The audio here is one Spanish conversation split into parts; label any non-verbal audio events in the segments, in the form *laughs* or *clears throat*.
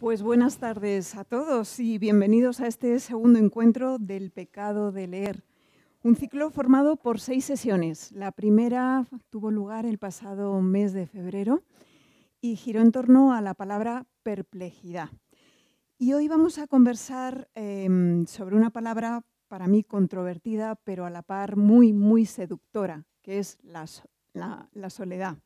Pues buenas tardes a todos y bienvenidos a este segundo encuentro del pecado de leer. Un ciclo formado por seis sesiones. La primera tuvo lugar el pasado mes de febrero y giró en torno a la palabra perplejidad. Y hoy vamos a conversar em, sobre una palabra para mí controvertida, pero a la par muy, muy seductora, que es la soledad.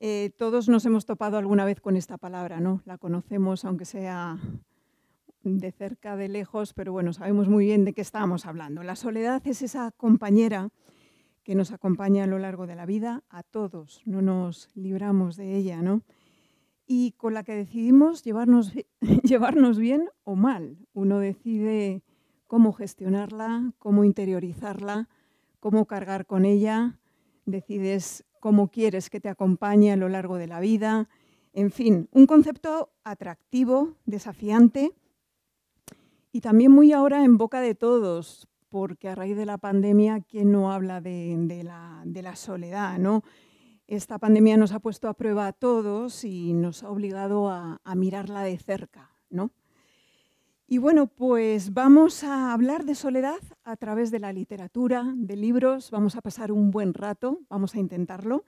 Eh, todos nos hemos topado alguna vez con esta palabra, ¿no? La conocemos, aunque sea de cerca, de lejos, pero bueno, sabemos muy bien de qué estábamos hablando. La soledad es esa compañera que nos acompaña a lo largo de la vida, a todos, no nos libramos de ella, ¿no? Y con la que decidimos llevarnos, *laughs* llevarnos bien o mal. Uno decide cómo gestionarla, cómo interiorizarla, cómo cargar con ella, decides cómo quieres que te acompañe a lo largo de la vida. En fin, un concepto atractivo, desafiante y también muy ahora en boca de todos, porque a raíz de la pandemia, ¿quién no habla de, la, soledad? ¿no? Esta pandemia nos ha puesto a prueba a todos y nos ha obligado a, a mirarla de cerca, ¿no? Y bueno, pues vamos a hablar de soledad a través de la literatura, de libros, vamos a pasar un buen rato, vamos a intentarlo,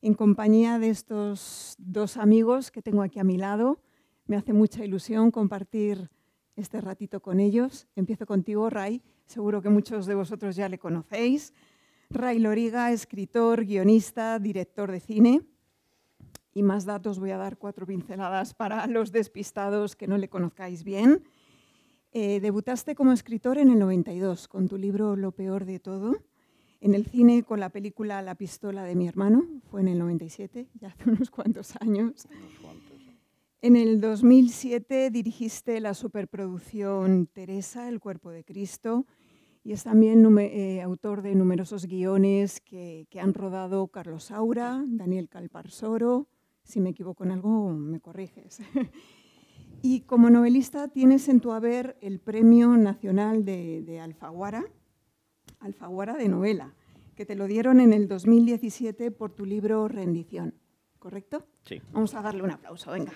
en compañía de estos dos amigos que tengo aquí a mi lado. Me hace mucha ilusión compartir este ratito con ellos. Empiezo contigo, Ray, seguro que muchos de vosotros ya le conocéis. Ray Loriga, escritor, guionista, director de cine. Y más datos, voy a dar cuatro pinceladas para los despistados que no le conozcáis bien. Eh, debutaste como escritor en el 92 con tu libro Lo peor de todo. En el cine con la película La pistola de mi hermano, fue en el 97, *laughs* ya hace unos cuantos años. En el 2007 dirigiste la superproducción Teresa, El cuerpo de Cristo, y es también eh, autor de numerosos guiones que, que, han rodado Carlos Aura, Daniel Calparsoro, si me equivoco en algo me corriges, *laughs* Y como novelista tienes en tu haber el Premio Nacional de, Alfaguara, Alfaguara de novela, que te lo dieron en el 2017 por tu libro Rendición, ¿correcto? Sí. Vamos a darle un aplauso, venga.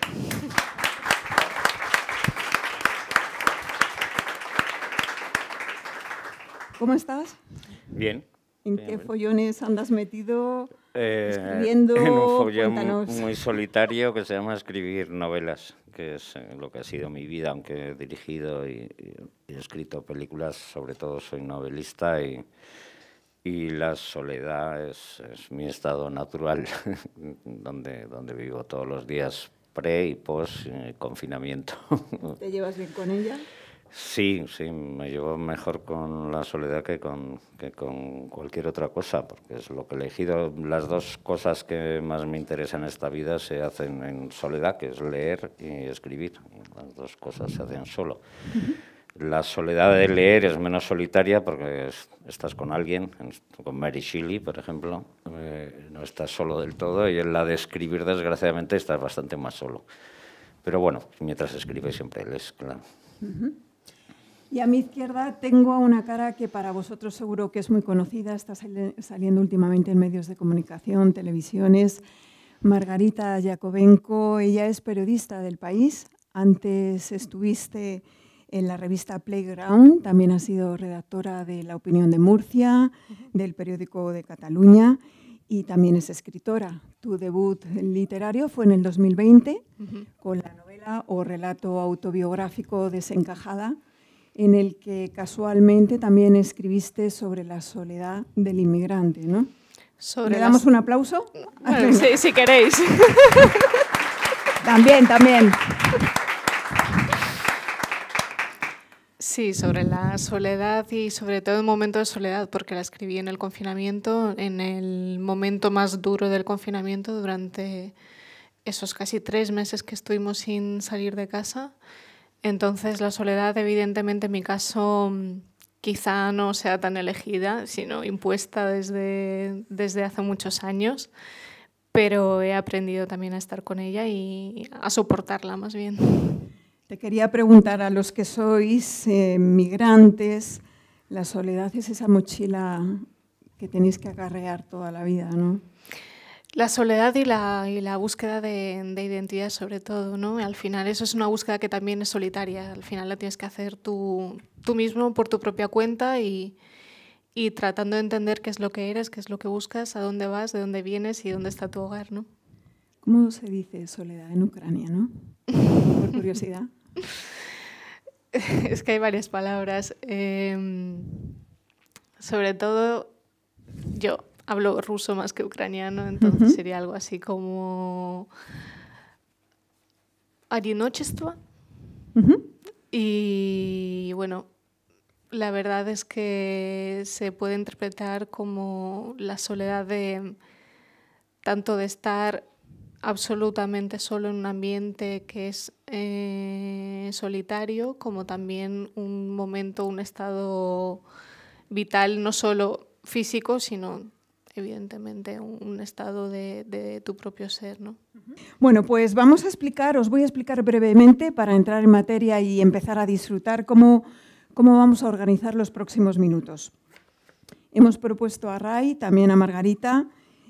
¿Cómo estás? Bien. ¿En qué follones andas metido? Eh, Escribiendo, en un muy solitario que se llama Escribir Novelas, que es eh, lo que ha sido mi vida, aunque he dirigido y, he escrito películas, sobre todo soy novelista y, y la soledad es, mi estado natural, *laughs* donde, donde vivo todos los días pre y post eh, confinamiento. ¿Te llevas bien con ella? Sí, sí, me llevo mejor con la soledad que con, que con cualquier otra cosa, porque es lo que he elegido. Las dos cosas que más me interesan en esta vida se hacen en soledad, que es leer y escribir. Las dos cosas se hacen solo. La soledad de leer es menos solitaria porque estás con alguien, con Mary Shelley, por ejemplo, eh, no estás solo del todo, y en la de escribir, desgraciadamente, estás bastante más solo. Pero bueno, mientras escribes siempre lees, claro. Y a mi izquierda tengo a una cara que para vosotros seguro que es muy conocida, está saliendo últimamente en medios de comunicación, televisiones, Margarita Yakovenko. Ella es periodista del país. Antes estuviste en la revista Playground, también ha sido redactora de La Opinión de Murcia, del periódico de Cataluña y también es escritora. Tu debut literario fue en el 2020 con la novela o relato autobiográfico Desencajada, en el que casualmente también escribiste sobre la soledad del inmigrante, ¿no? ¿Le damos un aplauso? sí, si queréis. *laughs* también, también. Sí, sobre la soledad y sobre todo el momento de soledad, porque la escribí en el confinamiento, en el momento más duro del confinamiento, durante esos casi tres meses que estuvimos sin salir de casa. Entonces la soledad, evidentemente, en mi caso mm, quizá no sea tan elegida, sino impuesta desde, hace muchos años, pero he aprendido también a estar con ella y a soportarla más bien. Te quería preguntar a los que sois eh, migrantes, la soledad es esa mochila que tenéis que acarrear toda la vida, ¿no? La soledad y la, y la búsqueda de, identidad sobre todo, ¿no? Al final eso es una búsqueda que también es solitaria, al final la tienes que hacer tú, tú mismo por tu propia cuenta y, tratando de entender qué es lo que eres, qué es lo que buscas, a dónde vas, de dónde vienes y dónde está tu hogar, ¿no? ¿Cómo se dice soledad en Ucrania, no? Por curiosidad. *laughs* es que hay varias palabras. Em, sobre todo yo hablo ruso más que ucraniano, entonces sería algo así como одиночество. Y bueno, la verdad es que se puede interpretar como la soledad de tanto de estar absolutamente solo en un ambiente que es eh, solitario, como también un momento, un estado vital, no solo físico, sino evidentemente un, estado de, tu propio ser. ¿no? Bueno, pues vamos a explicar, os voy a explicar brevemente para entrar en materia y empezar a disfrutar cómo, cómo vamos a organizar los próximos minutos. Hemos propuesto a Ray, también a Margarita,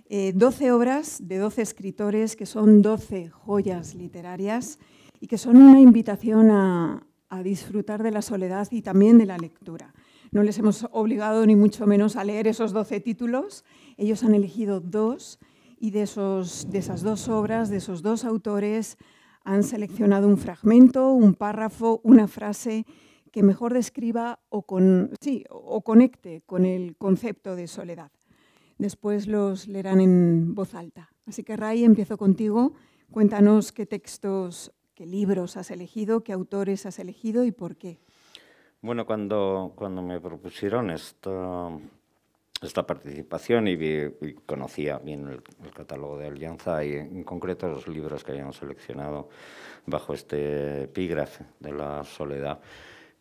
eh, 12 obras de 12 escritores que son 12 joyas literarias y que son una invitación a, a disfrutar de la soledad y también de la lectura. No les hemos obligado ni mucho menos a leer esos 12 títulos, ellos han elegido dos y de, esos, de esas dos obras, de esos dos autores, han seleccionado un fragmento, un párrafo, una frase que mejor describa o, con, o conecte con el concepto de soledad. Después los leerán en voz alta. Así que Ray, empiezo contigo. Cuéntanos qué textos, qué libros has elegido, qué autores has elegido y por qué. Bueno, cuando, cuando me propusieron esto, esta participación y, conocía bien el, catálogo de Alianza y en concreto los libros que habíamos seleccionado bajo este epígrafe de la soledad.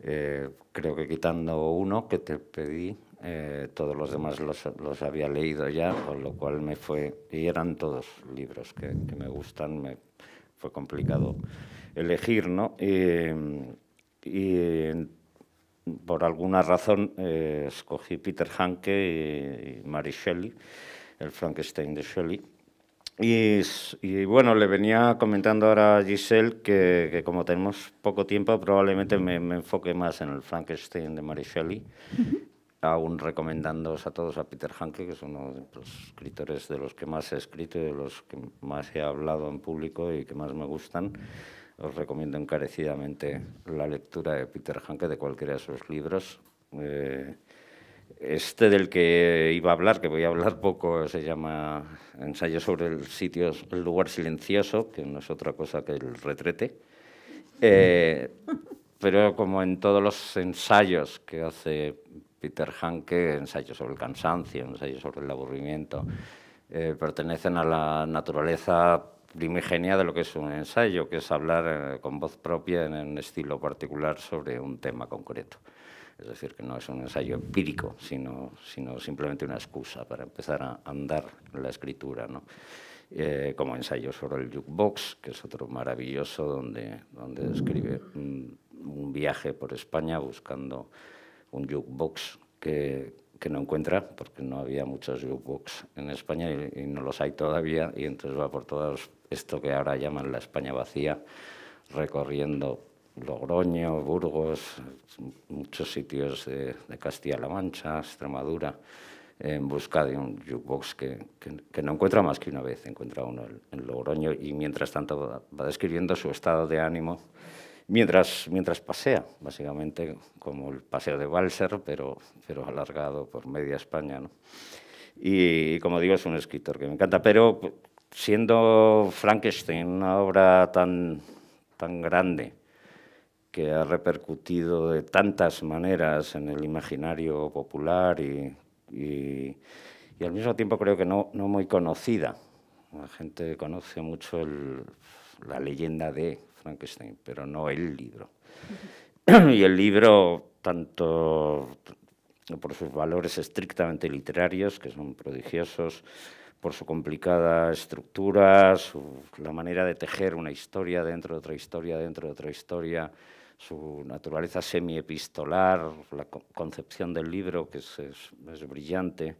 Eh, creo que quitando uno que te pedí, eh, todos los demás los, había leído ya, con lo cual me fue, y eran todos libros que, me gustan, me fue complicado elegir, ¿no? Eh, por alguna razón eh, escogí Peter Hanke y, Mary Shelley, el Frankenstein de Shelley. Y, bueno, le venía comentando ahora a Giselle que, como tenemos poco tiempo, probablemente me, me, enfoque más en el Frankenstein de Mary Shelley, aún recomendándoos a todos a Peter Hanke, que es uno de los escritores de los que más he escrito y de los que más he hablado en público y que más me gustan. Os recomiendo encarecidamente la lectura de Peter Hanke de cualquiera de sus libros. Eh, este del que iba a hablar, que voy a hablar poco, se llama Ensayo sobre el sitio, el lugar silencioso, que no es otra cosa que el retrete. Eh, pero como en todos los ensayos que hace Peter Hanke, ensayos sobre el cansancio, ensayos sobre el aburrimiento, eh, pertenecen a la naturaleza primigenia de lo que es un ensayo, que es hablar eh, con voz propia en un estilo particular sobre un tema concreto. Es decir, que no es un ensayo empírico, sino, sino simplemente una excusa para empezar a andar la escritura. ¿no? Eh, como ensayo sobre el jukebox, que es otro maravilloso, donde, donde describe un viaje por España buscando un jukebox que, que no encuentra, porque no había muchos jukebox en España y, no los hay todavía, y entonces va por todo esto que ahora llaman la España vacía, recorriendo Logroño, Burgos, muchos sitios de, Castilla-La Mancha, Extremadura, en busca de un jukebox que, que, no encuentra más que una vez, encuentra uno en, Logroño y mientras tanto va describiendo su estado de ánimo mientras, mientras pasea, básicamente como el paseo de Walser, pero, pero alargado por media España. ¿no? Y, como digo, es un escritor que me encanta, pero siendo Frankenstein una obra tan, tan grande que ha repercutido de tantas maneras en el imaginario popular y, y, al mismo tiempo creo que no, no muy conocida. La gente conoce mucho la leyenda de Frankenstein, pero no el libro. *clears throat* y el libro, tanto por sus valores estrictamente literarios, que son prodigiosos, por su complicada estructura, la manera de tejer una historia dentro de otra historia, dentro de otra historia, su naturaleza semi-epistolar, la concepción del libro, que es, brillante,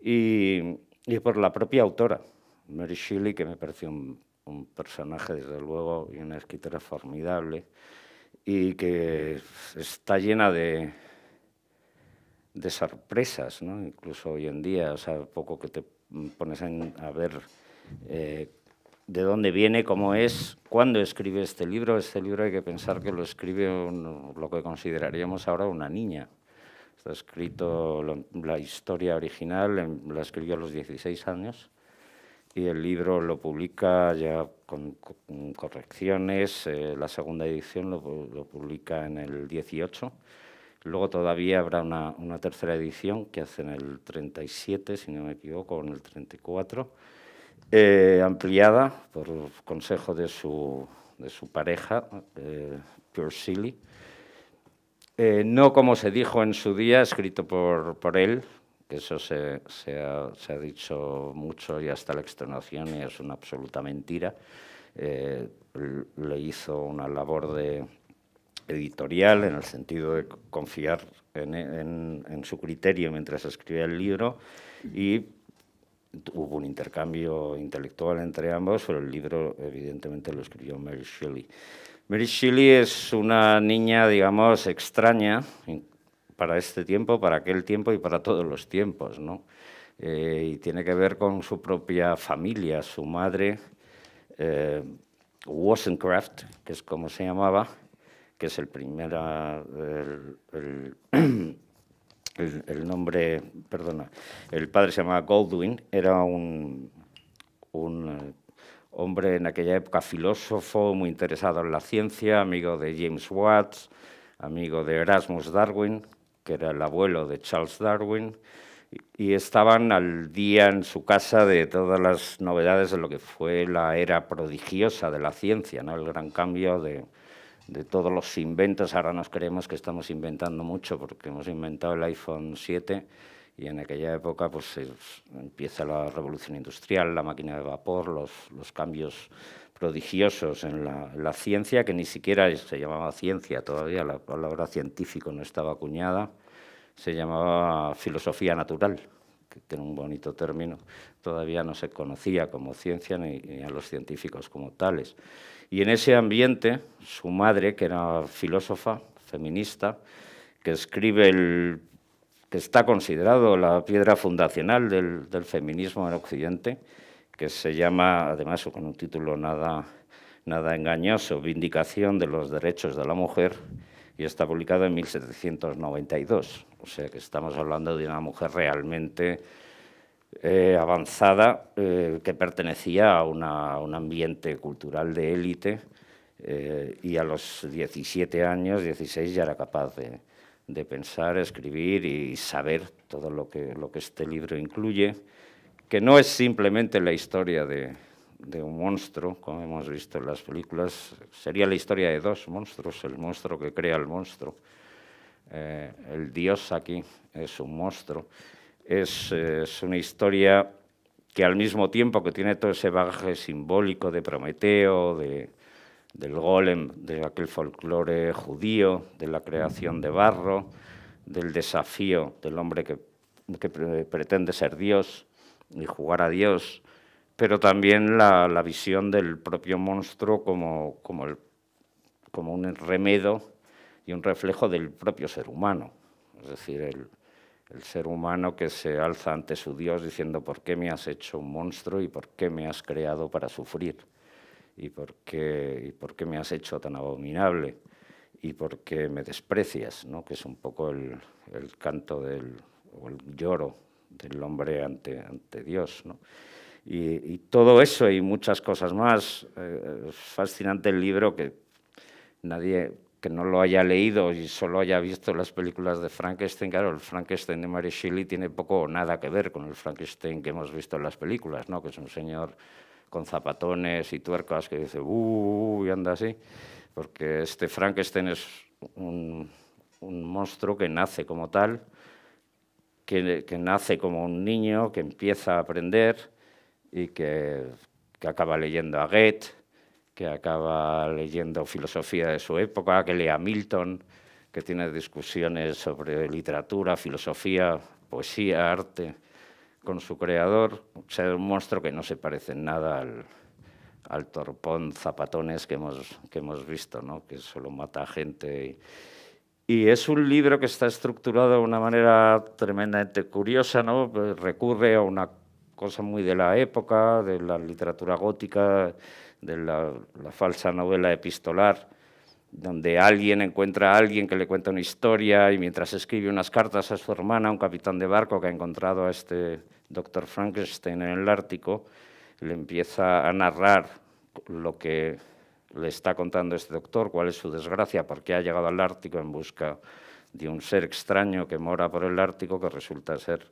y, y, por la propia autora, Mary Shelley, que me pareció un un personaje, desde luego, y una escritora formidable, y que está llena de, de sorpresas, ¿no? incluso hoy en día, o sea, poco que te pones a ver eh, de dónde viene, cómo es, cuándo escribe este libro. Este libro hay que pensar que lo escribe lo que consideraríamos ahora una niña. Está escrito la historia original, em, la escribió a los 16 años y el libro lo publica ya con, correcciones, eh, la segunda edición lo, publica en el 18, luego todavía habrá una, tercera edición que hace en el 37, si no me equivoco, o en el 34, eh, ampliada por consejo de su, pareja, eh, Pure Silly. Eh, no como se dijo en su día, escrito por él, que eso se, se, ha, se, ha, dicho mucho y hasta la extenuación y es una absoluta mentira. Eh, le hizo una labor de editorial en el sentido de confiar en, en, en su criterio mientras escribía el libro y hubo un intercambio intelectual entre ambos, pero el libro evidentemente lo escribió Mary Shelley. Mary Shelley es una niña, digamos, extraña, para este tiempo, para aquel tiempo y para todos los tiempos, ¿no? Eh, y tiene que ver con su propia familia, su madre, eh, que es como se llamaba, que es el primer, ah, *clears throat* el, nombre, perdona, el padre se llamaba Goldwyn, era un, un eh, hombre en aquella época filósofo, muy interesado en la ciencia, amigo de James Watts, amigo de Erasmus Darwin, que era el abuelo de Charles Darwin, y estaban al día en su casa de todas las novedades de lo que fue la era prodigiosa de la ciencia, ¿no? el gran cambio de, de todos los inventos. Ahora nos creemos que estamos inventando mucho porque hemos inventado el iPhone 7 y en aquella época pues, empieza la revolución industrial, la máquina de vapor, los, los cambios prodigiosos en la, ciencia, que ni siquiera se llamaba ciencia todavía, la palabra científico no estaba acuñada, se llamaba filosofía natural, que tiene un bonito término, todavía no se conocía como ciencia ni, a los científicos como tales. Y en ese ambiente, su madre, que era filósofa feminista, que escribe el que está considerado la piedra fundacional del feminismo en Occidente, que se llama, además con un título nada, nada engañoso, Vindicación de los Derechos de la Mujer, y está publicado en 1792. O sea que estamos hablando de una mujer realmente eh, avanzada eh, que pertenecía a, un ambiente cultural de élite eh, y a los 17 años, 16, ya era capaz de, de pensar, escribir y saber todo lo que, lo que este libro incluye que no es simplemente la historia de, un monstruo, como hemos visto en las películas, sería la historia de dos monstruos, el monstruo que crea el monstruo. Eh, el dios aquí es un monstruo. Eh, es, una historia que al mismo tiempo que tiene todo ese bagaje simbólico de Prometeo, del golem, de aquel folclore judío, de la creación de barro, del desafío del hombre que pretende ser dios, y jugar a Dios, pero también la, visión del propio monstruo como, como, un remedo y un reflejo del propio ser humano. Es decir, el, ser humano que se alza ante su Dios diciendo, ¿por qué me has hecho un monstruo y por qué me has creado para sufrir? ¿Y por qué, y por qué me has hecho tan abominable? ¿Y por qué me desprecias? ¿no? Que es un poco el, canto del, lloro del hombre ante, Dios. Y, todo eso y muchas cosas más. Eh, es fascinante el libro que nadie que no lo haya leído y solo haya visto las películas de Frankenstein, claro, el Frankenstein de Mary Shelley tiene poco o nada que ver con el Frankenstein que hemos visto en las películas, ¿no? que es un señor con zapatones y tuercas que dice, uh, y anda así, porque este Frankenstein es un monstruo que nace como tal, que, nace como un niño, que empieza a aprender y que, acaba leyendo a Goethe, que acaba leyendo filosofía de su época, que lee a Milton, que tiene discusiones sobre literatura, filosofía, poesía, arte, con su creador. O sea, un monstruo que no se parece en nada al, al torpón zapatones que hemos, que hemos visto, ¿no? que solo mata a gente. Y, y es un libro que está estructurado de una manera tremendamente curiosa, ¿no? Pues recurre a una cosa muy de la época, de la literatura gótica, de la, la falsa novela epistolar, donde alguien encuentra a alguien que le cuenta una historia y mientras escribe unas cartas a su hermana, un capitán de barco que ha encontrado a este doctor Frankenstein en el Ártico, le empieza a narrar lo que le está contando este doctor cuál es su desgracia, porque ha llegado al Ártico en busca de un ser extraño que mora por el Ártico, que resulta ser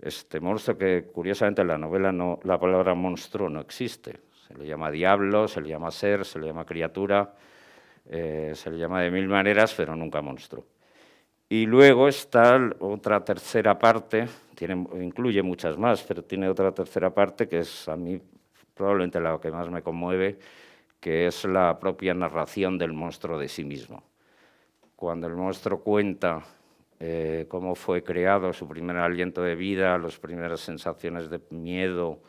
este monstruo que curiosamente en la novela no, la palabra monstruo no existe. Se le llama diablo, se le llama ser, se le llama criatura, eh, se le llama de mil maneras, pero nunca monstruo. Y luego está otra tercera parte, tiene, incluye muchas más, pero tiene otra tercera parte que es a mí probablemente la que más me conmueve, que es la propia narración del monstruo de sí mismo. Cuando el monstruo cuenta eh, cómo fue creado, su primer aliento de vida, las primeras sensaciones de miedo,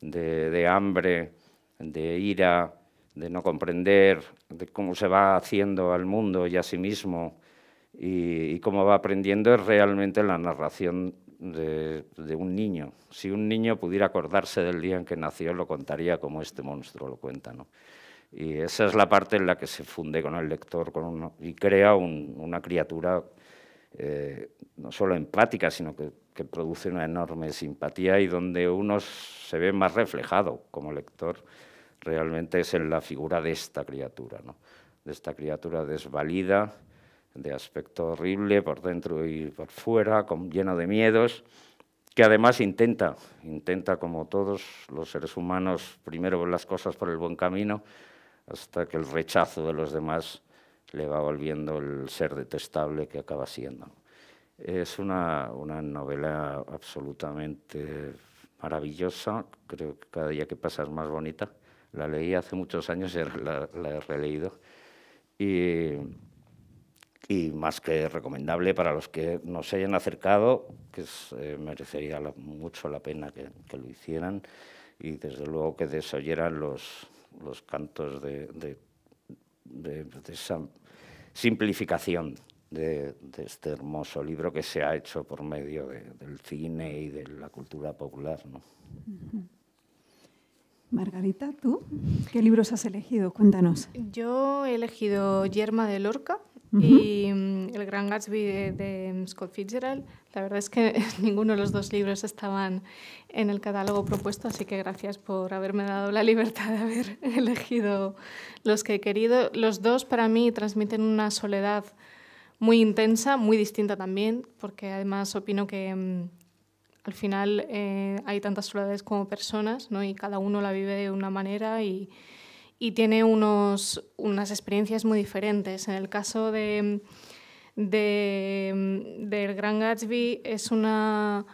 de, hambre, de ira, de no comprender, de cómo se va haciendo al mundo y a sí mismo, y, y, cómo va aprendiendo es realmente la narración de, un niño. Si un niño pudiera acordarse del día en que nació, lo contaría como este monstruo lo cuenta. ¿no? Y esa es la parte en la que se funde con el lector con y crea una criatura eh, no solo empática, sino que, produce una enorme simpatía y donde uno se ve más reflejado como lector realmente es en la figura de esta criatura, de esta criatura desvalida, de aspecto horrible por dentro y por fuera, con, lleno de miedos, que además intenta, intenta como todos los seres humanos, primero ver las cosas por el buen camino, hasta que el rechazo de los demás le va volviendo el ser detestable que acaba siendo. Es una, una novela absolutamente maravillosa, creo que cada día que pasa es más bonita. La leí hace muchos años y la, la he releído. Y y más que recomendable para los que nos hayan acercado, que eh, merecería mucho la pena que, lo hicieran y desde luego que desoyeran los, los cantos de, de, esa simplificación de, este hermoso libro que se ha hecho por medio del cine y de la cultura popular. Margarita, ¿tú qué libros has elegido? Cuéntanos. Yo he elegido Yerma de Lorca, y mm, El Gran Gatsby de, Scott Fitzgerald. La verdad es que *laughs* ninguno de los dos libros estaban en el catálogo propuesto, así que gracias por haberme dado la libertad de haber *laughs* elegido los que he querido. Los dos para mí transmiten una soledad muy intensa, muy distinta también, porque además opino que mm, al final eh, hay tantas soledades como personas, ¿no? y cada uno la vive de una manera y y tiene unos, unas experiencias muy diferentes. En el caso de, del Gran Gatsby es una,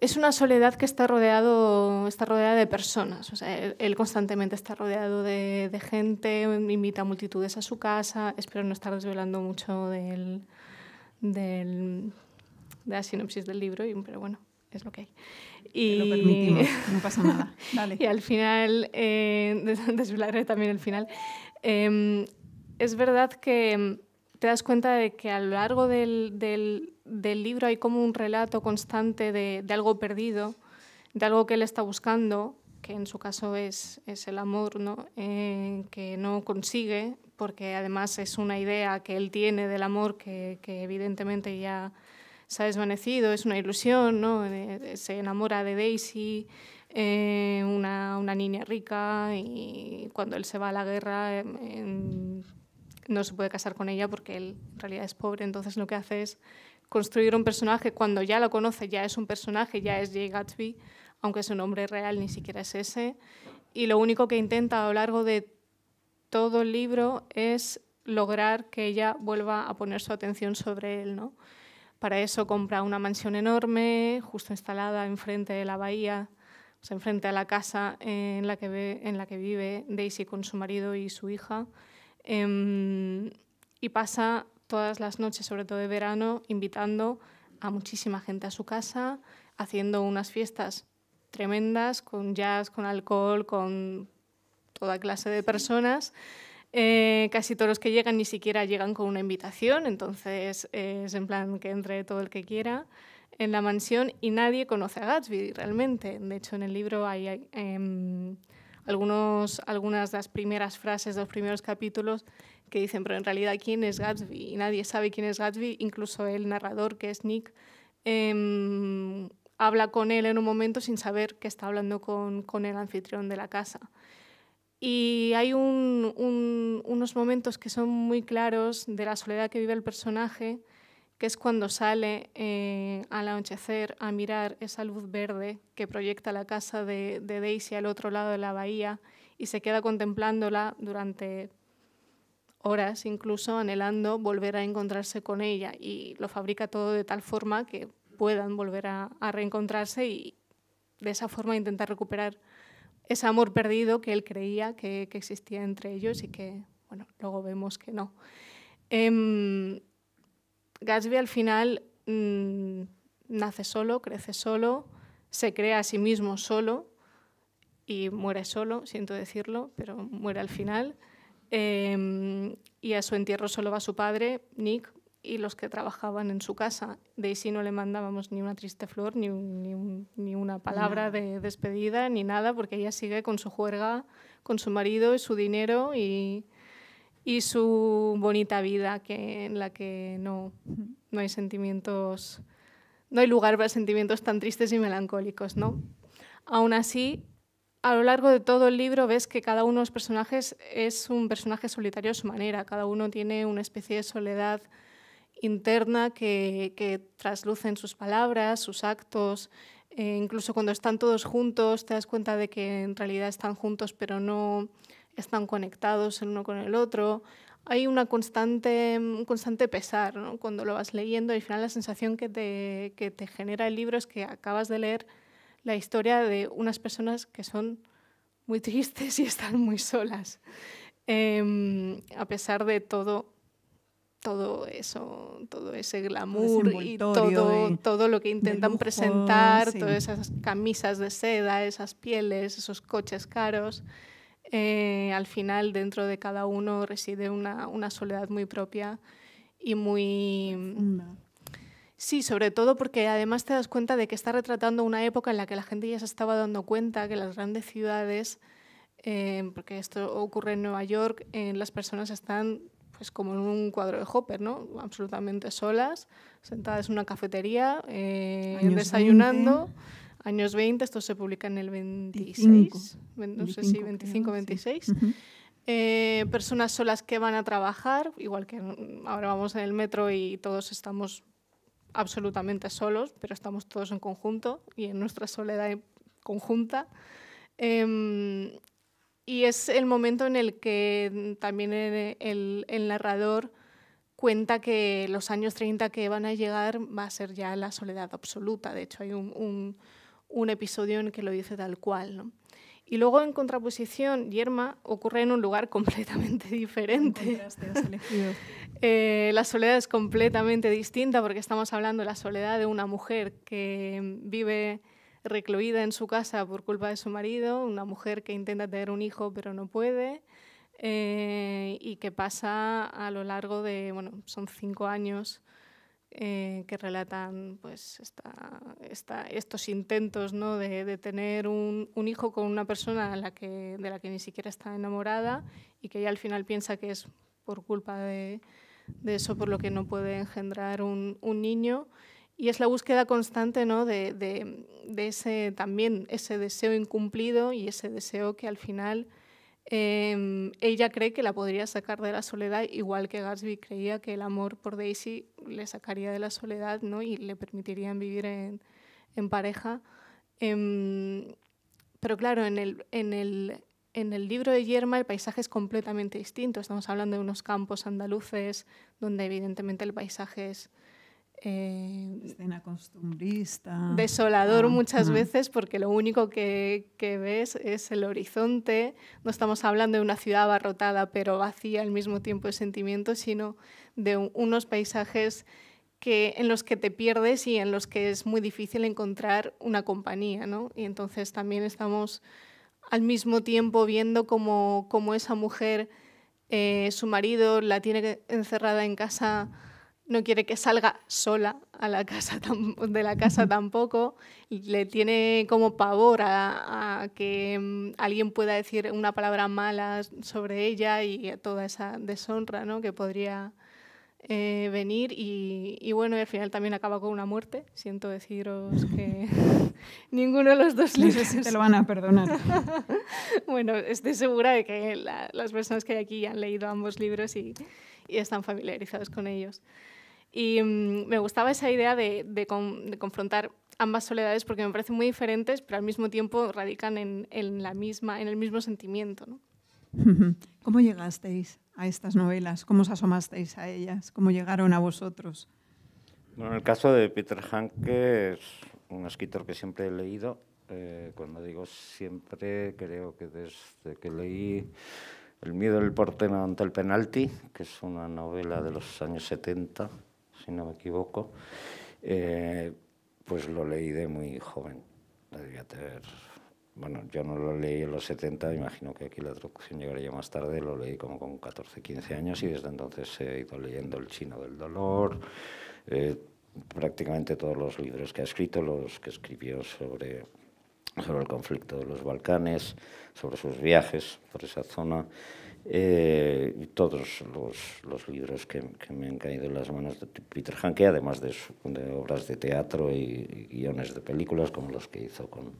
es una soledad que está, rodeado, está rodeada de personas. él, constantemente está rodeado de, gente, invita a multitudes a su casa. Espero no estar desvelando mucho del, del, de la sinopsis del libro, pero bueno, es lo que hay. Y *laughs* no pasa nada. Y al final, eh, *laughs* desvelaré también el final. Em, es verdad que em, te das cuenta de que a lo largo del, del, libro hay como un relato constante de, de, algo perdido, de algo que él está buscando, que en su caso es, es el amor, ¿no? Eh, que no consigue, porque además es una idea que él tiene del amor que evidentemente ya se ha desvanecido, es una ilusión, ¿no? se enamora de Daisy, eh, una, niña rica, y cuando él se va a la guerra em, em, no se puede casar con ella porque él en realidad es pobre, entonces lo que hace es construir un personaje, cuando ya lo conoce ya es un personaje, ya es Jay Gatsby, aunque su nombre real ni siquiera es ese, y lo único que intenta a lo largo de todo el libro es lograr que ella vuelva a poner su atención sobre él, ¿no? Para eso compra una mansión enorme, justo instalada enfrente de la bahía, enfrente a la casa eh, en la que, vive Daisy con su marido y su hija. Em, y pasa todas las noches, sobre todo de verano, invitando a muchísima gente a su casa, haciendo unas fiestas tremendas con jazz, con alcohol, con toda clase de personas. Eh, casi todos los que llegan ni siquiera llegan con una invitación, entonces es en plan que entre todo el que quiera en la mansión y nadie conoce a Gatsby realmente. De hecho, en el libro hay, em, algunos, algunas de las primeras frases de los primeros capítulos que dicen, pero en realidad, ¿quién es Gatsby? Y nadie sabe quién es Gatsby, incluso el narrador, que es Nick, em, habla con él en un momento sin saber que está hablando con el anfitrión de la casa. Y hay unos momentos que son muy claros de la soledad que vive el personaje, que es cuando sale eh, al anochecer a mirar esa luz verde que proyecta la casa de, Daisy al otro lado de la bahía y se queda contemplándola durante horas, incluso anhelando volver a encontrarse con ella. Y lo fabrica todo de tal forma que puedan volver a reencontrarse y de esa forma intentar recuperar ese amor perdido que él creía que, existía entre ellos y que, bueno, luego vemos que no. Em, Gatsby al final mm, nace solo, crece solo, se crea a sí mismo solo y muere solo, siento decirlo, pero muere al final. Em, y a su entierro solo va su padre, Nick, y los que trabajaban en su casa. De ahí no le mandábamos ni una triste flor, ni, ni, ni una palabra de despedida, ni nada, porque ella sigue con su juerga, con su marido y su dinero y, y su bonita vida que, en la que no, no hay sentimientos, no hay lugar para sentimientos tan tristes y melancólicos, ¿no? Aún así, a lo largo de todo el libro ves que cada uno de los personajes es un personaje solitario a su manera, cada uno tiene una especie de soledad interna que, traslucen sus palabras, sus actos. Eh, incluso cuando están todos juntos, te das cuenta de que en realidad están juntos, pero no están conectados el uno con el otro. Hay una constante, un mm, constante pesar cuando lo vas leyendo y al final la sensación que te, te genera el libro es que acabas de leer la historia de unas personas que son muy tristes y *laughs* están muy solas. Em, a pesar de todo todo eso, todo ese glamour y todo, todo lo que intentan presentar, todas esas camisas de seda, esas pieles, esos coches caros. Eh, al final, dentro de cada uno reside una, una soledad muy propia y muy... Sí, sobre todo porque además te das cuenta de que está retratando una época en la que la gente ya se estaba dando cuenta que las grandes ciudades, eh, porque esto ocurre en Nueva York, en eh, las personas están pues como en un cuadro de Hopper, ¿no? Absolutamente solas, sentadas en una cafetería, eh, desayunando. Años 20, esto se publica en el 26, no sé si 25, 26. Eh, personas solas que van a trabajar, igual que ahora vamos en el metro y todos estamos absolutamente solos, pero estamos todos en conjunto y en nuestra soledad conjunta. Em, y es el momento en el que también el, narrador cuenta que los años 30 que van a llegar va a ser ya la soledad absoluta. De hecho, hay un, episodio en que lo dice tal cual. Y luego, en contraposición, Yerma ocurre en un lugar *laughs* completamente diferente. *laughs* Eh, la soledad es completamente distinta porque estamos hablando de la soledad de una mujer que vive recluida en su casa por culpa de su marido, una mujer que intenta tener un hijo pero no puede, eh, y que pasa a lo largo de, bueno, son cinco años eh, que relatan pues, estos intentos ¿no? de, tener un, hijo con una persona de la que ni siquiera está enamorada y que ella al final piensa que es por culpa de, eso por lo que no puede engendrar un, un niño y es la búsqueda constante ¿no? de, ese también, ese deseo incumplido y ese deseo que al final ella em, cree que la podría sacar de la soledad, igual que Gatsby creía que el amor por Daisy le sacaría de la soledad ¿no? y le permitirían vivir en, pareja. Em, pero claro, en el, en el libro de Yerma el paisaje es completamente distinto. Estamos hablando de unos campos andaluces donde evidentemente el paisaje es eh, Escena Desolador ah, muchas ah. veces porque lo único que, ves es el horizonte. No estamos hablando de una ciudad abarrotada pero vacía al mismo tiempo de sentimientos, sino de unos paisajes que, en los que te pierdes y en los que es muy difícil encontrar una compañía. Y entonces también estamos al mismo tiempo viendo cómo esa mujer, eh, su marido, la tiene encerrada en casa no quiere que salga sola a la casa de la casa tampoco. Le tiene como pavor a, que mm, alguien pueda decir una palabra mala sobre ella y toda esa deshonra ¿no? que podría eh, venir. Y, bueno, al final también acaba con una muerte. Siento deciros que *laughs* ninguno de los dos libros... Te lo van a perdonar. *laughs* bueno, estoy segura de que las personas que hay aquí han leído ambos libros y están familiarizados con ellos. Y mm, me gustaba esa idea de, de, confrontar ambas soledades porque me parecen muy diferentes, pero al mismo tiempo radican en, en la misma, en el mismo sentimiento. ¿no? *laughs* ¿Cómo llegasteis a estas novelas? ¿Cómo os asomasteis a ellas? ¿Cómo llegaron a vosotros? Bueno, en el caso de Peter Hanke, un escritor que siempre he leído. Eh, cuando digo siempre, creo que desde que leí El miedo del portero ante el penalti, que es una novela de los años 70, si no me equivoco, eh, pues lo leí de muy joven. tener. Bueno, yo no lo leí en los 70, imagino que aquí la traducción llegaría más tarde, lo leí como con 14, 15 años y desde entonces he ido leyendo El chino del dolor, eh, prácticamente todos los libros que ha escrito, los que escribió sobre, sobre el conflicto de los Balcanes, sobre sus viajes por esa zona. Eh, todos los, los libros que, que, me han caído en las manos de Peter Hanke, además de, obras de teatro y, guiones de películas, como los que hizo con,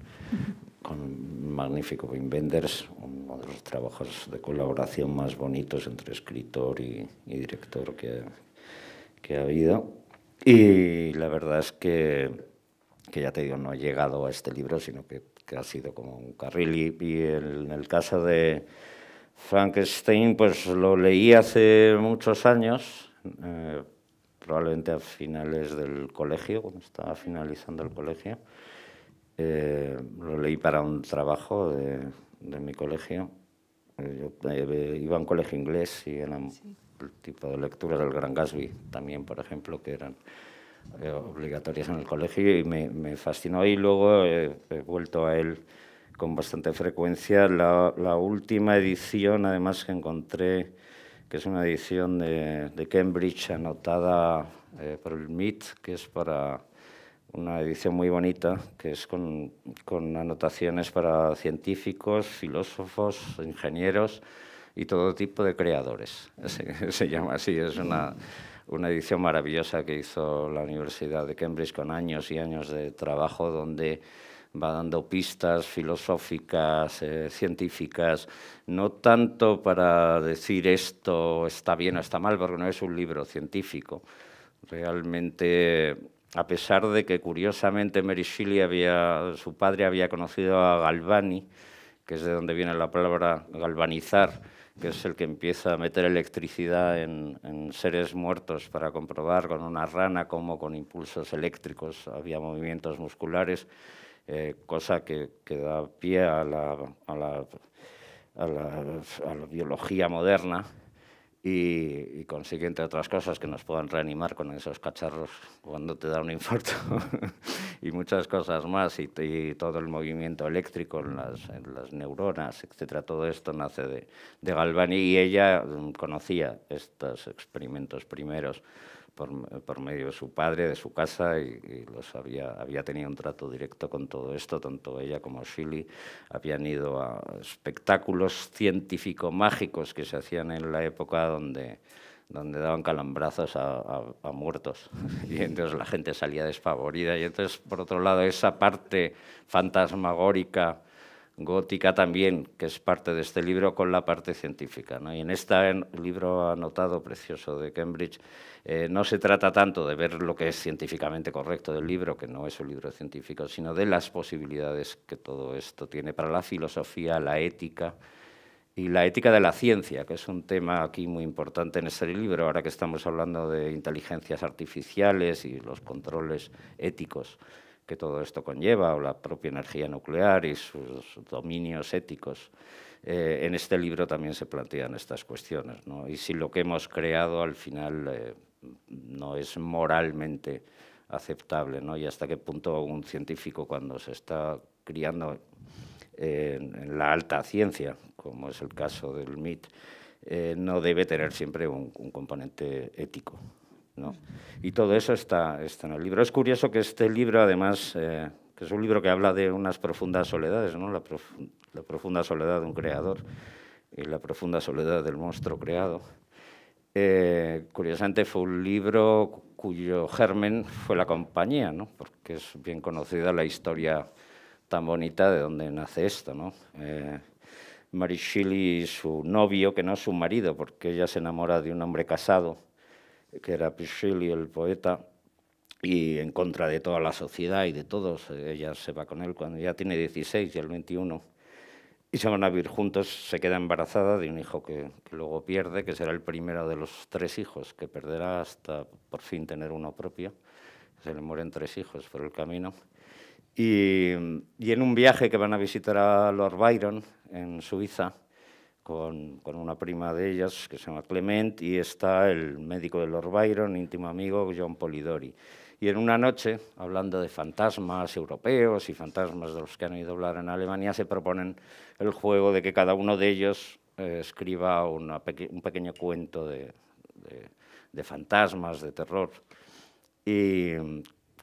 con magnífico Wim Wenders, uno de los trabajos de colaboración más bonitos entre escritor y, director que, que, ha habido. Y la verdad es que, que, ya te digo, no he llegado a este libro, sino que, ha sido como un carril. y en el caso de Frankenstein pues lo leí hace muchos años, eh, probablemente a finales del colegio, cuando estaba finalizando el colegio. Eh, lo leí para un trabajo de, mi colegio. Eh, yo iba a un colegio inglés y era el tipo de lecturas del Gran Gatsby, también, por ejemplo, que eran obligatorias en el colegio y me fascinó. Y luego he vuelto a él con bastante frecuencia. La, última edición, además, que encontré, que es una edición de, Cambridge anotada eh, por el MIT, que es para una edición muy bonita, que es con, con anotaciones para científicos, filósofos, ingenieros y todo tipo de creadores. *laughs* Se, se llama así, es una, una edición maravillosa que hizo la Universidad de Cambridge con años y años de trabajo donde va dando pistas filosóficas, eh, científicas, no tanto para decir esto está bien o está mal, porque no es un libro científico. Realmente, a pesar de que curiosamente Mary Shelley había, su padre había conocido a Galvani, que es de donde viene la palabra galvanizar, que es el que empieza a meter electricidad en, en, seres muertos para comprobar con una rana cómo con impulsos eléctricos había movimientos musculares. Eh, cosa que, da pie a la, biología moderna y, y, otras cosas, que nos puedan reanimar con esos cacharros cuando te da un infarto *laughs* y muchas cosas más, y, todo el movimiento eléctrico en las, neuronas, etcétera. Todo esto nace de Galvani y ella mm, conocía estos experimentos primeros por, medio de su padre, de su casa, y, los había, había tenido un trato directo con todo esto, tanto ella como Shilly habían ido a espectáculos científico-mágicos que se hacían en la época donde, donde daban calambrazos a, muertos *laughs* y entonces la gente salía desfavorida y entonces por otro lado esa parte fantasmagórica gótica también, que es parte de este libro, con la parte científica. ¿no? Y en este libro anotado precioso de Cambridge, eh, no se trata tanto de ver lo que es científicamente correcto del libro, que no es un libro científico, sino de las posibilidades que todo esto tiene para la filosofía, la ética y la ética de la ciencia, que es un tema aquí muy importante en este libro, ahora que estamos hablando de inteligencias artificiales y los controles éticos que todo esto conlleva, o la propia energía nuclear y sus dominios éticos. Eh, en este libro también se plantean estas cuestiones, y si lo que hemos creado al final eh, no es moralmente aceptable, y hasta qué punto un científico cuando se está criando en la alta ciencia, como es el caso del MIT, eh, no debe tener siempre un componente ético. Y todo eso está, en el libro. Es curioso que este libro, además, eh, que es un libro que habla de unas profundas soledades, ¿no? la, profunda soledad de un creador y la profunda soledad del monstruo creado. Eh, curiosamente fue un libro cuyo germen fue la compañía, porque es bien conocida la historia tan bonita de donde nace esto. ¿no? Eh, Mary Shelley y su novio, que no es su marido, porque ella se enamora de un hombre casado, que era y el poeta, y en contra de toda la sociedad y de todos. Eh, ella se va con él cuando ya tiene 16 y el 21. Y se van a vivir juntos, se queda embarazada de un hijo que, luego pierde, que será el primero de los tres hijos que perderá hasta por fin tener uno propio. Se le mueren tres hijos por el camino. Y, y en un viaje que van a visitar a Lord Byron en Suiza, con, una prima de ellas que se llama Clement y está el médico de Lord Byron, íntimo amigo John Polidori. Y en una noche, hablando de fantasmas europeos y fantasmas de los que han ido a hablar en Alemania, se proponen el juego de que cada uno de ellos eh, escriba una un pequeño cuento de, fantasmas, de terror. Y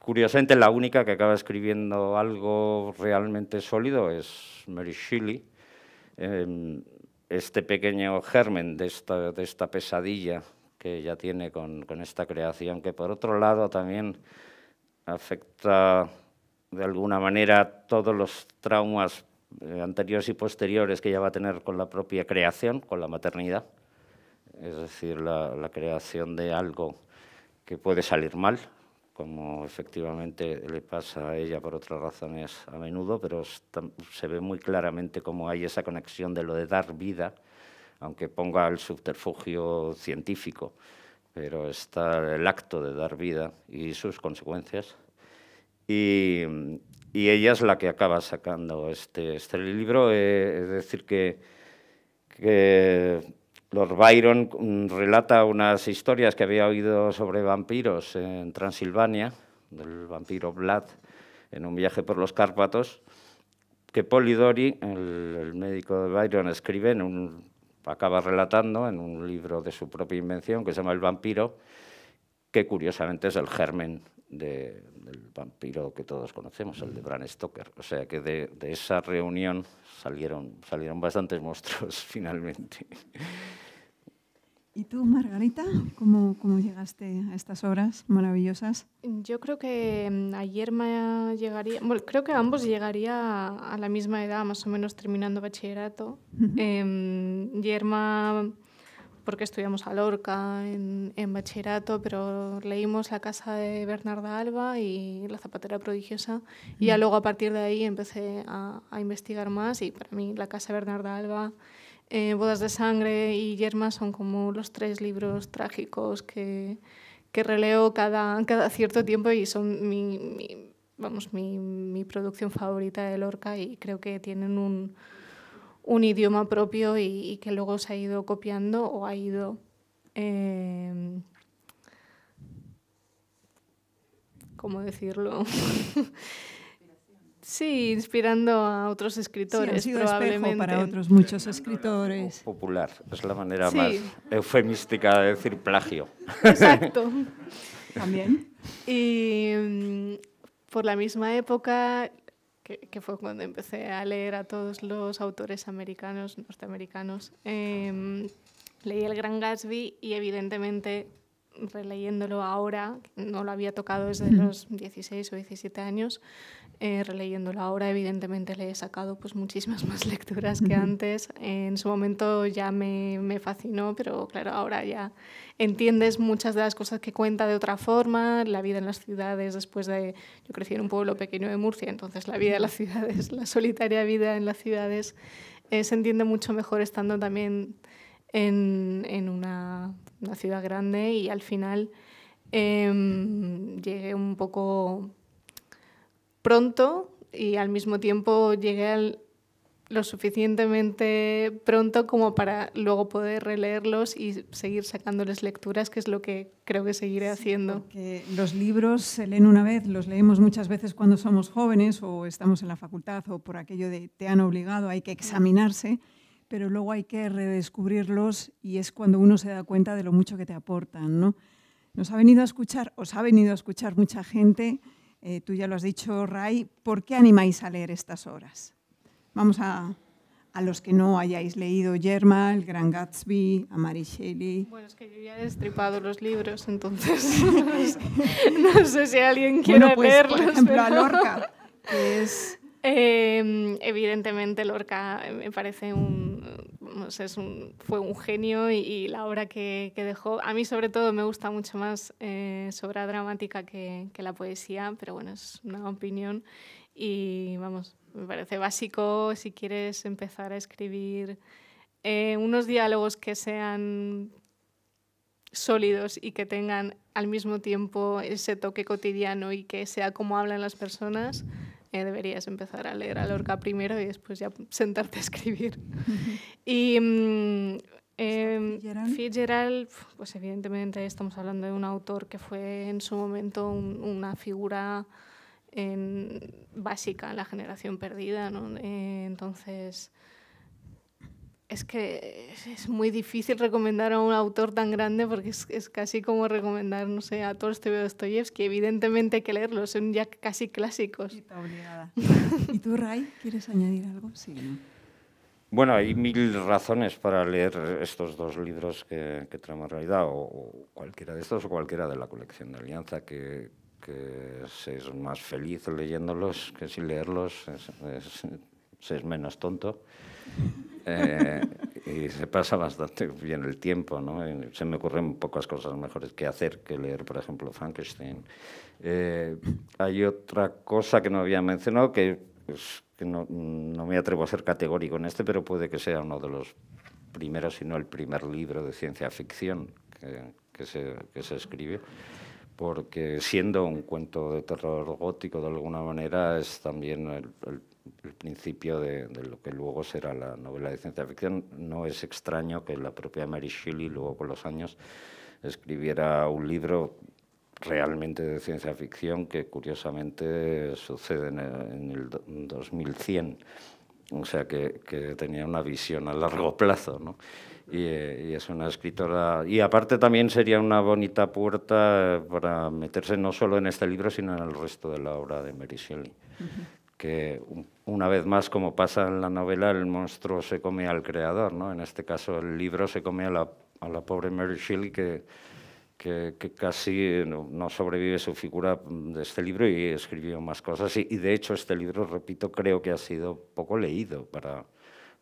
curiosamente la única que acaba escribiendo algo realmente sólido es Mary Shelley. Em, este pequeño germen de esta, pesadilla que ella tiene con, esta creación, que por otro lado también afecta de alguna manera todos los traumas eh, anteriores y posteriores que ella va a tener con la propia creación, con la maternidad, es decir, la creación de algo que puede salir mal, como efectivamente le pasa a ella por otras razones a menudo, pero se ve muy claramente cómo hay esa conexión de lo de dar vida, aunque ponga el subterfugio científico, pero está el acto de dar vida y sus consecuencias. Y, ella es la que acaba sacando este, este libro. Eh, es decir, que Lord Byron mm, relata unas historias que había oído sobre vampiros en Transilvania, del vampiro Vlad, en un viaje por los Cárpatos, que Polidori, el, médico de Byron, escribe, en un, acaba relatando en un libro de su propia invención que se llama El vampiro, que curiosamente es el germen del vampiro que todos conocemos, el de mm. Bram Stoker. O sea que de, esa reunión salieron, salieron bastantes monstruos *laughs* finalmente. ¿Y tú, Margarita, ¿Cómo, cómo llegaste a estas obras maravillosas? Yo creo que em, ayer me llegaría, bueno, creo que ambos llegaría a la misma edad, más o menos terminando bachillerato. Em, Yerma, porque estudiamos a Lorca en, en, bachillerato, pero leímos La casa de Bernarda Alba y La zapatera prodigiosa. Y ya luego a partir de ahí empecé a, a investigar más y para mí La casa de Bernarda Alba eh, Bodas de Sangre y Yerma son como los tres libros trágicos que, releo cada, cada cierto tiempo y son mi, vamos, mi, producción favorita de Lorca y creo que tienen un, idioma propio y, que luego se ha ido copiando o ha ido... Em, ¿Cómo decirlo? *laughs* Sí, inspirando a otros escritores. Sí, sido probablemente. para otros muchos escritores. Popular, es la manera más eufemística de decir plagio. Exacto. *laughs* También. Y mm, por la misma época, que, fue cuando empecé a leer a todos los autores americanos, norteamericanos, em, leí El Gran Gatsby y evidentemente releyéndolo ahora, no lo había tocado desde los 16 o 17 años, eh, releyéndola ahora, evidentemente le he sacado pues, muchísimas *laughs* más lecturas que antes. En su momento ya me, fascinó, pero claro, ahora ya entiendes muchas de las cosas que cuenta de otra forma. La vida en las ciudades, después de. Yo crecí en un pueblo pequeño de Murcia, entonces la vida en las ciudades, la solitaria vida en las ciudades, eh, se entiende mucho mejor estando también en, una, ciudad grande y al final. Em, llegué un poco pronto y al mismo tiempo llegué lo suficientemente pronto como para luego poder releerlos y seguir sacándoles lecturas, que es lo que creo que seguiré haciendo. Los libros se leen una vez, los leemos muchas veces cuando somos jóvenes o estamos en la facultad o por aquello de te han obligado, hay que examinarse, pero luego hay que redescubrirlos y es cuando uno se da cuenta de lo mucho que te aportan. ¿no? Nos ha venido a escuchar, os ha venido a escuchar mucha gente eh, tú ya lo has dicho, Ray, ¿por qué animáis a leer estas obras? Vamos a, a los que no hayáis leído Yerma, El Gran Gatsby, a Mary Shelley. Bueno, es que yo ya he destripado los libros, entonces *laughs* no sé si alguien quiere bueno, pues, leerlos. Por ejemplo, pero... a Lorca, que es Em, evidentemente Lorca eh, me parece un, no sé, fue un genio y, la obra que, dejó, a mí sobre todo me gusta mucho más eh, su obra dramática que, la poesía, pero bueno, es una opinión y vamos, me parece básico si quieres empezar a escribir eh, unos diálogos que sean sólidos y que tengan al mismo tiempo ese toque cotidiano y que sea como hablan las personas. Eh, deberías empezar a leer a Lorca primero y después ya sentarte a escribir. *laughs* y mm, eh, Fitzgerald. pues evidentemente estamos hablando de un autor que fue en su momento una figura básica en la generación perdida, eh, entonces es que es muy difícil recomendar a un autor tan grande porque es, casi como recomendar, no sé, a Tolstoy o Dostoyevsky. Evidentemente hay que leerlos, son ya casi clásicos. Y, *laughs* tú, Ray, quieres añadir algo? Bueno, hay mil razones para leer estos dos libros que, que en realidad, o, cualquiera de estos, o cualquiera de la colección de Alianza, que, se es más feliz leyéndolos que si leerlos, se es menos tonto. Eh, y se pasa bastante bien el tiempo, ¿no? Se me ocurren pocas cosas mejores que hacer que leer, por ejemplo, Frankenstein. Eh, hay otra cosa que no había mencionado que, pues, no, me atrevo a ser categórico en este, pero puede que sea uno de los primeros, si no el primer libro de ciencia ficción que, se, escribe porque siendo un cuento de terror gótico de alguna manera es también el, el el principio de, lo que luego será la novela de ciencia ficción. No es extraño que la propia Mary Shelley, luego con los años, escribiera un libro realmente de ciencia ficción que curiosamente sucede en el, 2100. O sea, que, tenía una visión a largo plazo, ¿no? Eh, y, es una escritora... Y aparte también sería una bonita puerta eh, para meterse no solo en este libro, sino en el resto de la obra de Mary Shelley, que un una vez más, como pasa en la novela, el monstruo se come al creador, ¿no? En este caso, el libro se come a la, a la pobre Mary Shelley que, que, casi no, sobrevive su figura de este libro y escribió más cosas. Y, de hecho, este libro, repito, creo que ha sido poco leído para,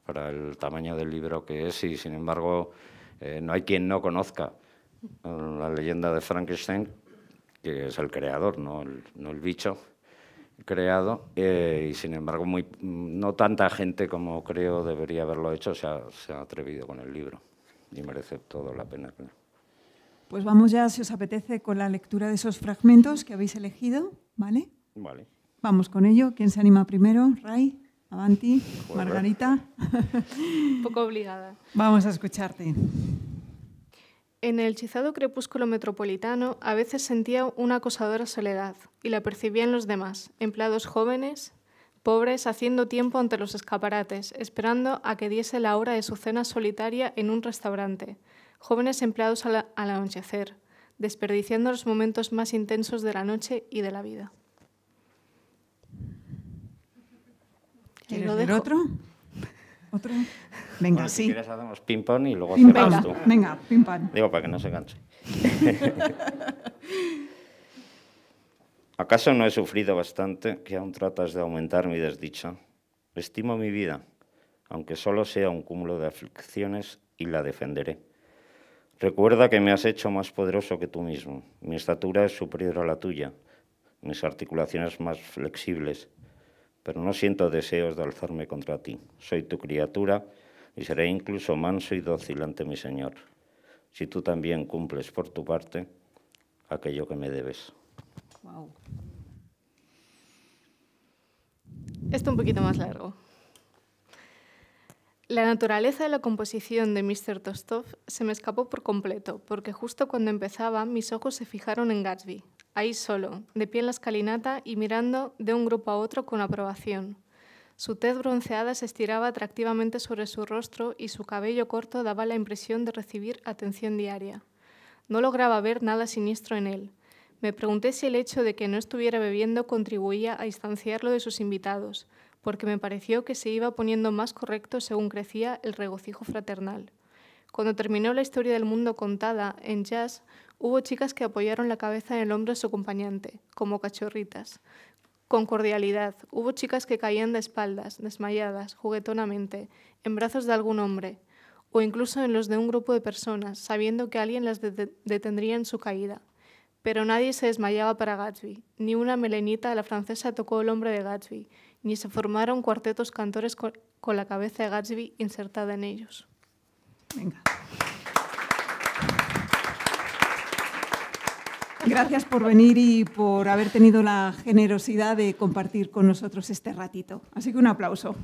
para el tamaño del libro que es y, sin embargo, eh, no hay quien no conozca eh, la leyenda de Frankenstein, que es el creador, no el, no el bicho creado eh, y sin embargo muy, no tanta gente como creo debería haberlo hecho se ha, atrevido con el libro y merece todo la pena. Pues vamos ya, si os apetece, con la lectura de esos fragmentos que habéis elegido, ¿vale? Vale. Vamos con ello. ¿Quién se anima primero? Ray, Avanti, Margarita. Un poco obligada. Vamos a escucharte. En el hechizado crepúsculo metropolitano a veces sentía una acosadora soledad y la percibía en los demás, empleados jóvenes, pobres, haciendo tiempo ante los escaparates, esperando a que diese la hora de su cena solitaria en un restaurante, jóvenes empleados al, anochecer, desperdiciando los momentos más intensos de la noche y de la vida. lo otro? ¿Otro? Venga, sí. Si quieres hacemos ping-pong y luego tú. Venga, ping-pong. Digo, para que no se canse. *laughs* ¿Acaso no he sufrido bastante que aún tratas de aumentar mi desdicha? Estimo mi vida, aunque solo sea un cúmulo de aflicciones, y la defenderé. Recuerda que me has hecho más poderoso que tú mismo. Mi estatura es superior a la tuya, mis articulaciones más flexibles, pero no siento deseos de alzarme contra ti. Soy tu criatura y seré incluso manso y dócil ante mi Señor, si tú también cumples por tu parte aquello que me debes. Esto un poquito más largo. La naturaleza de la composición de Mr. Tostov se me escapó por completo, porque justo cuando empezaba mis ojos se fijaron en Gatsby, ahí solo, de pie en la escalinata y mirando de un grupo a otro con aprobación. Su tez bronceada se estiraba atractivamente sobre su rostro y su cabello corto daba la impresión de recibir atención diaria. No lograba ver nada siniestro en él. Me pregunté si el hecho de que no estuviera bebiendo contribuía a distanciarlo de sus invitados, porque me pareció que se iba poniendo más correcto según crecía el regocijo fraternal. Cuando terminó la historia del mundo contada en jazz, Hubo chicas que apoyaron la cabeza en el hombro de su acompañante, como cachorritas, con cordialidad. Hubo chicas que caían de espaldas, desmayadas, juguetonamente, en brazos de algún hombre, o incluso en los de un grupo de personas, sabiendo que alguien las detendría en su caída. Pero nadie se desmayaba para Gatsby, ni una melenita a la francesa tocó el hombre de Gatsby, ni se formaron cuartetos cantores con la cabeza de Gatsby insertada en ellos. Venga. Gracias por venir y por haber tenido la generosidad de compartir con nosotros este ratito. Así que un aplauso.